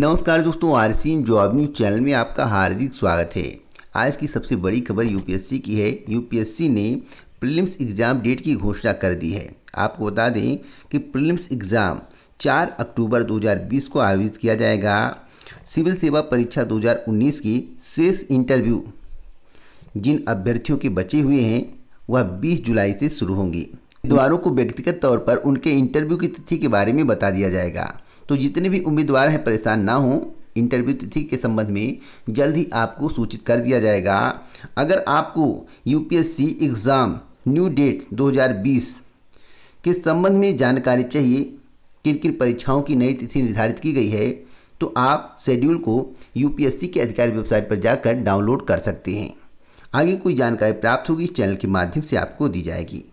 नमस्कार दोस्तों R C M job news channel में आपका हार्दिक स्वागत है आज की सबसे बड़ी खबर यूपीएससी की है यूपीएससी ने प्रीलिम्स एग्ज़ाम डेट की घोषणा कर दी है आपको बता दें कि प्रीलिम्स एग्ज़ाम 4 अक्टूबर 2020 को आयोजित किया जाएगा सिविल सेवा परीक्षा 2019 की शेष इंटरव्यू जिन अभ्यर्थियों के बचे हुए हैं वह 20 जुलाई से शुरू होंगी उम्मीदवारों को व्यक्तिगत तौर पर उनके इंटरव्यू की तिथि के बारे में बता दिया जाएगा तो जितने भी उम्मीदवार हैं परेशान ना हों इंटरव्यू तिथि के संबंध में जल्द ही आपको सूचित कर दिया जाएगा अगर आपको यूपीएससी एग्ज़ाम न्यू डेट 2020 के संबंध में जानकारी चाहिए किन किन परीक्षाओं की नई तिथि निर्धारित की गई है तो आप शेड्यूल को यूपीएससी के अधिकारी वेबसाइट पर जाकर डाउनलोड कर सकते हैं आगे कोई जानकारी प्राप्त होगी इस चैनल के माध्यम से आपको दी जाएगी